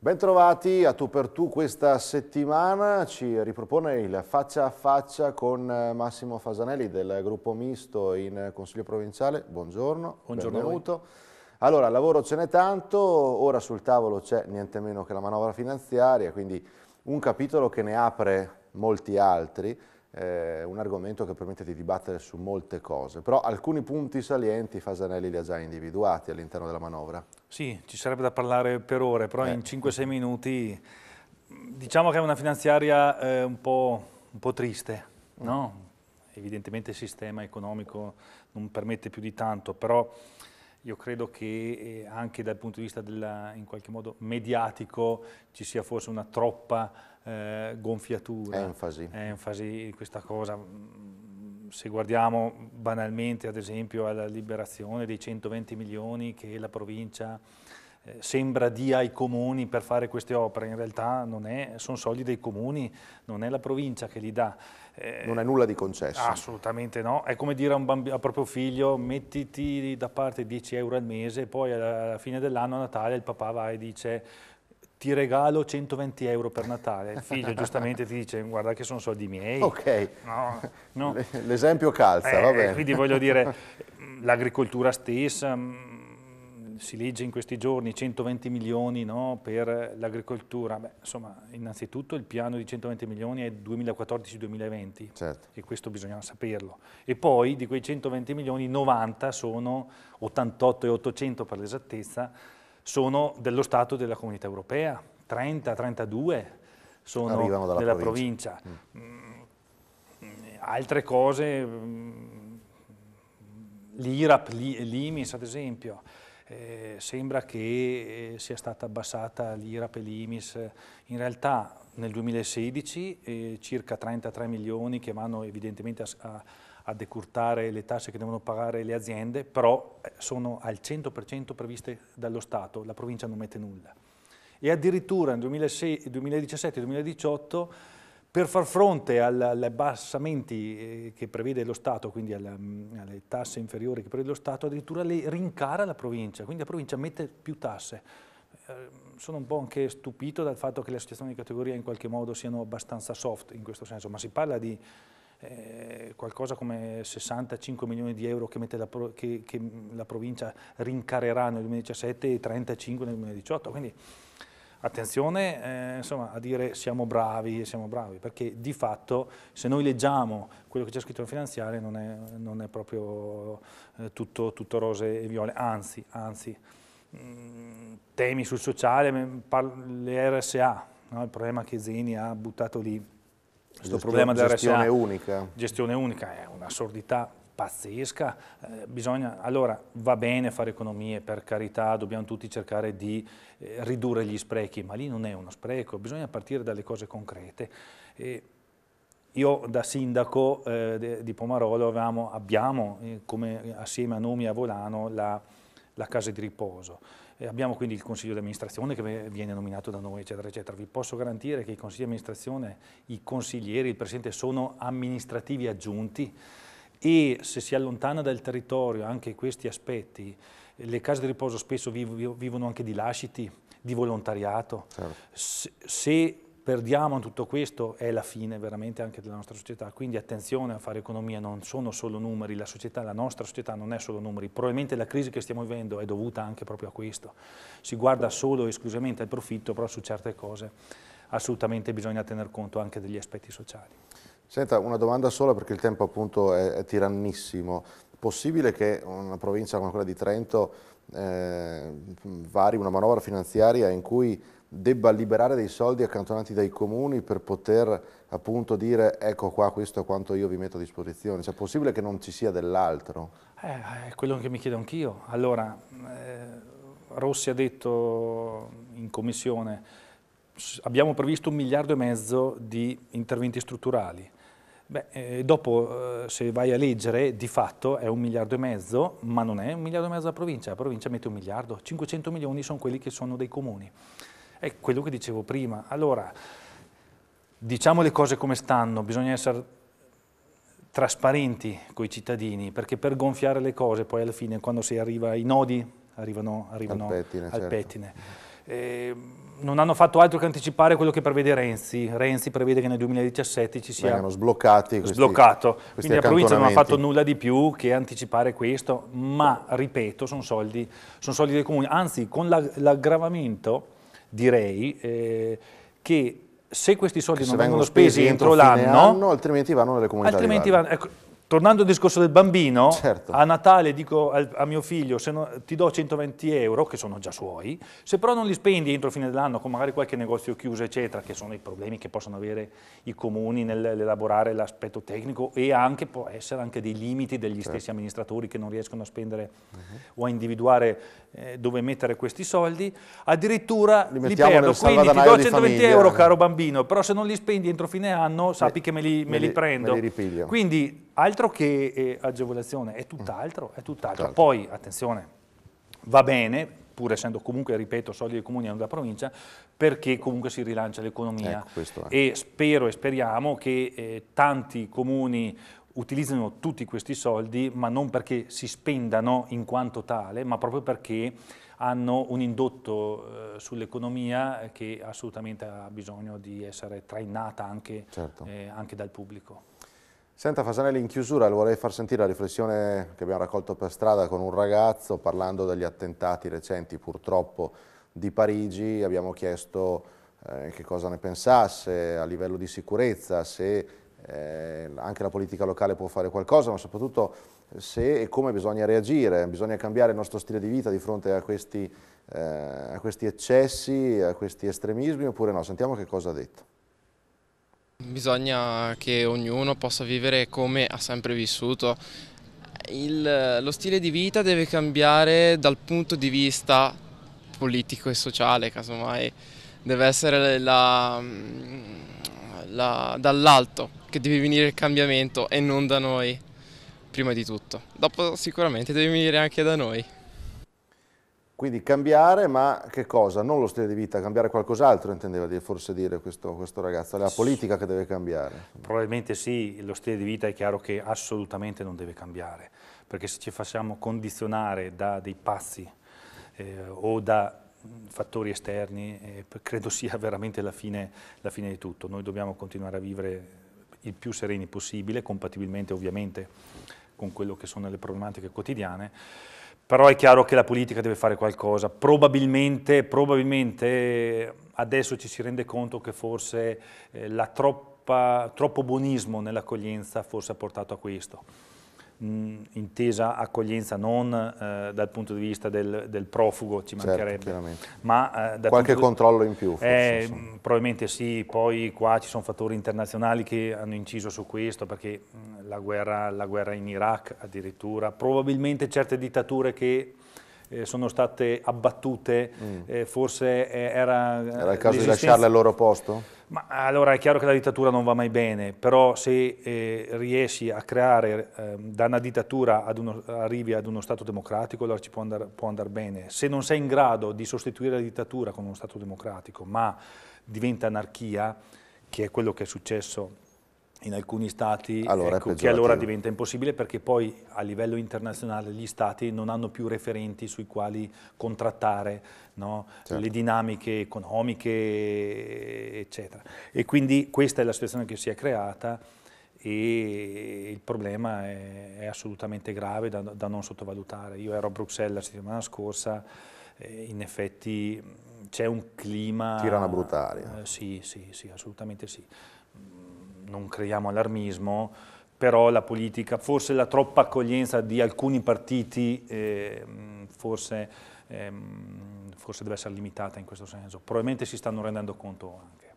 Bentrovati a Tu per Tu questa settimana, ci ripropone il faccia a faccia con eh, Massimo Fasanelli del gruppo misto in Consiglio Provinciale. Buongiorno, Buongiorno benvenuto. Allora, lavoro ce n'è tanto, ora sul tavolo c'è niente meno che la manovra finanziaria, quindi un capitolo che ne apre molti altri, eh, un argomento che permette di dibattere su molte cose, però alcuni punti salienti Fasanelli li ha già individuati all'interno della manovra. Sì, ci sarebbe da parlare per ore, però eh. in 5-6 minuti diciamo che è una finanziaria eh, un, po', un, po', triste, no? Mm. Evidentemente il sistema economico non permette più di tanto, però io credo che eh, anche dal punto di vista della, in qualche modo mediatico ci sia forse una troppa eh, gonfiatura, enfasi. enfasi in questa cosa. Mm, se guardiamo banalmente ad esempio alla liberazione dei 120 milioni che la provincia eh, sembra dia ai comuni per fare queste opere, in realtà è, sono soldi dei comuni, non è la provincia che li dà. Eh, non è nulla di concesso. Assolutamente no, è come dire a, bambino, a, proprio figlio mettiti da parte 10 euro al mese, poi alla fine dell'anno a Natale il papà va e dice ti regalo 120 euro per Natale, il figlio giustamente ti dice guarda che sono soldi miei. Ok, no, no. l'esempio calza, eh, va eh, bene. Quindi voglio dire, l'agricoltura stessa mm, si legge in questi giorni 120 milioni no, per l'agricoltura, insomma innanzitutto il piano di 120 milioni è 2014-2020 certo. e questo bisogna saperlo e poi di quei 120 milioni 90 sono 88 e 800 per l'esattezza sono dello Stato della Comunità Europea, 30, 32 sono della, della provincia. provincia. Mm. mm altre cose mm, l'IRAP, l'IMIS ad esempio, eh, sembra che eh, sia stata abbassata l'IRA per l'IMIS, in realtà nel 2016 eh, circa 33 milioni che vanno evidentemente a, a, a, decurtare le tasse che devono pagare le aziende, però eh, sono al 100% previste dallo Stato, la provincia non mette nulla. E addirittura nel 2017-2018 per far fronte agli abbassamenti eh, che prevede lo Stato, quindi alla, mm, alle tasse inferiori che prevede lo Stato, addirittura le rincara la provincia, quindi la provincia mette più tasse. Eh, sono un po' anche stupito dal fatto che le associazioni di categoria in qualche modo siano abbastanza soft in questo senso, ma si parla di eh, qualcosa come 65 milioni di euro che, la, che, che la provincia rincarerà nel 2017 e 35 nel 2018, quindi attenzione eh, insomma, a dire siamo bravi siamo bravi, perché di fatto se noi leggiamo quello che c'è scritto in finanziaria non è, non è proprio eh, tutto, tutto, rose e viole, anzi, anzi mh, mm, temi sul sociale, mm, le RSA, no? il problema che Zeni ha buttato lì, questo problema della gestione RSA, unica. Gestione unica è un'assurdità pazzesca, eh, bisogna, allora va bene fare economie, per carità, dobbiamo tutti cercare di eh, ridurre gli sprechi, ma lì non è uno spreco, bisogna partire dalle cose concrete. E io da sindaco eh, di Pomarolo avevamo, abbiamo, eh, come, assieme a Nomi a Volano, la, la casa di riposo. E abbiamo quindi il consiglio di amministrazione che viene nominato da noi, eccetera, eccetera. Vi posso garantire che i consigli di amministrazione, i consiglieri, il presidente sono amministrativi aggiunti e se si allontana dal territorio anche questi aspetti, le case di riposo spesso vivono anche di lasciti, di volontariato. Certo. Se, se perdiamo tutto questo è la fine veramente anche della nostra società, quindi attenzione a fare economia, non sono solo numeri, la, società, la nostra società non è solo numeri, probabilmente la crisi che stiamo vivendo è dovuta anche proprio a questo, si guarda solo e esclusivamente al profitto, però su certe cose assolutamente bisogna tener conto anche degli aspetti sociali. Senta, una domanda sola perché il tempo appunto è, è tirannissimo. Possibile che una provincia come quella di Trento eh, vari una manovra finanziaria in cui debba liberare dei soldi accantonati dai comuni per poter appunto dire ecco qua questo è quanto io vi metto a disposizione, cioè è possibile che non ci sia dell'altro? Eh, è quello che mi chiedo anch'io. Allora, eh, Rossi ha detto in commissione abbiamo previsto un miliardo e mezzo di interventi strutturali, Beh, eh, dopo eh, se vai a leggere di fatto è un miliardo e mezzo, ma non è un miliardo e mezzo la provincia, la provincia mette un miliardo, 500 milioni sono quelli che sono dei comuni. È quello che dicevo prima. Allora, diciamo le cose come stanno, bisogna essere trasparenti con i cittadini, perché per gonfiare le cose poi alla fine quando si arriva ai nodi arrivano, arrivano al pettine. Al certo. pettine. Eh, non hanno fatto altro che anticipare quello che prevede Renzi. Renzi prevede che nel 2017 ci sia Vengano sbloccati questi, sbloccato. Questi Quindi la provincia non ha fatto nulla di più che anticipare questo, ma ripeto, sono soldi, sono soldi dei comuni. Anzi, con l'aggravamento direi eh, che se questi soldi che non vengono, vengono spesi, spesi entro, l'anno, altrimenti vanno nelle comunità. Altrimenti vanno, ecco, Tornando al discorso del bambino, certo. a Natale dico al, a mio figlio, se no, ti do 120 euro, che sono già suoi, se però non li spendi entro fine dell'anno, con magari qualche negozio chiuso, eccetera, che sono i problemi che possono avere i comuni nell'elaborare l'aspetto tecnico e anche può essere anche dei limiti degli certo. stessi amministratori che non riescono a spendere uh mhm. -huh. o a individuare eh, dove mettere questi soldi, addirittura li, li perdo, quindi ti do 120 famiglia, euro, caro bambino, però se non li spendi entro fine anno sappi me, che me li, me me li, li prendo. Quindi Altro che eh, agevolazione, è tutt'altro, è tutt'altro. Tutt Poi, attenzione, va bene, pur essendo comunque, ripeto, soldi dei comuni e non della provincia, perché comunque si rilancia l'economia. Ecco, e spero e speriamo che eh, tanti comuni utilizzino tutti questi soldi, ma non perché si spendano in quanto tale, ma proprio perché hanno un indotto eh, sull'economia che assolutamente ha bisogno di essere trainata anche, certo. eh, anche dal pubblico. Senta Fasanelli, in chiusura le vorrei far sentire la riflessione che abbiamo raccolto per strada con un ragazzo parlando degli attentati recenti purtroppo di Parigi. Abbiamo chiesto eh, che cosa ne pensasse a livello di sicurezza, se eh, anche la politica locale può fare qualcosa, ma soprattutto se e come bisogna reagire, bisogna cambiare il nostro stile di vita di fronte a questi, eh, a questi eccessi, a questi estremismi oppure no. Sentiamo che cosa ha detto. Bisogna che ognuno possa vivere come ha sempre vissuto. Il, lo stile di vita deve cambiare dal punto di vista politico e sociale, casomai. Deve essere dall'alto che deve venire il cambiamento e non da noi, prima di tutto. Dopo sicuramente deve venire anche da noi. Quindi cambiare, ma che cosa? Non lo stile di vita, cambiare qualcos'altro, intendeva forse dire questo, questo ragazzo, è la politica che deve cambiare. Probabilmente sì, lo stile di vita è chiaro che assolutamente non deve cambiare, perché se ci facciamo condizionare da dei pazzi eh, o da mm, fattori esterni, eh, credo sia veramente la fine, la fine di tutto. Noi dobbiamo continuare a vivere il più sereni possibile, compatibilmente ovviamente con quello che sono le problematiche quotidiane, però è chiaro che la politica deve fare qualcosa. Probabilmente, probabilmente adesso ci si rende conto che forse eh, la troppa, troppo buonismo nell'accoglienza forse ha portato a questo mh, intesa accoglienza non eh, dal punto di vista del, del profugo, ci certo, mancherebbe, certo, ma eh, qualche controllo di... in più. Eh, forse, mh, probabilmente sì, poi qua ci sono fattori internazionali che hanno inciso su questo, perché mh, la, guerra, la guerra in Iraq addirittura, probabilmente certe dittature che eh, sono state abbattute, mm. eh, forse eh, era... Era il caso di lasciarle al loro posto? Ma allora è chiaro che la dittatura non va mai bene, però se eh, riesci a creare eh, da una dittatura ad uno, arrivi ad uno Stato democratico, allora ci può andare andar bene. Se non sei in grado di sostituire la dittatura con uno Stato democratico, ma diventa anarchia, che è quello che è successo in alcuni stati allora ecco, che allora diventa impossibile perché poi a livello internazionale gli stati non hanno più referenti sui quali contrattare no? certo. le dinamiche economiche eccetera e quindi questa è la situazione che si è creata e il problema è, è assolutamente grave da, da, non sottovalutare io ero a Bruxelles la settimana scorsa eh, in effetti c'è un clima... Tirana brutaria. Eh. eh, sì, sì, sì, assolutamente sì non creiamo allarmismo, però la politica, forse la troppa accoglienza di alcuni partiti eh, forse, eh, forse, deve essere limitata in questo senso. Probabilmente si stanno rendendo conto anche.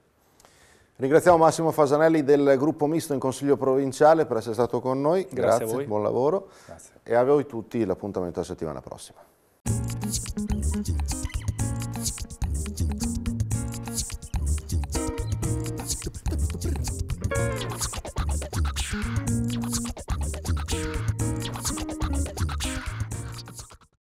Ringraziamo Massimo Fasanelli del gruppo misto in Consiglio Provinciale per essere stato con noi. Grazie, Grazie a voi. buon lavoro. Grazie. E a voi tutti l'appuntamento la settimana prossima.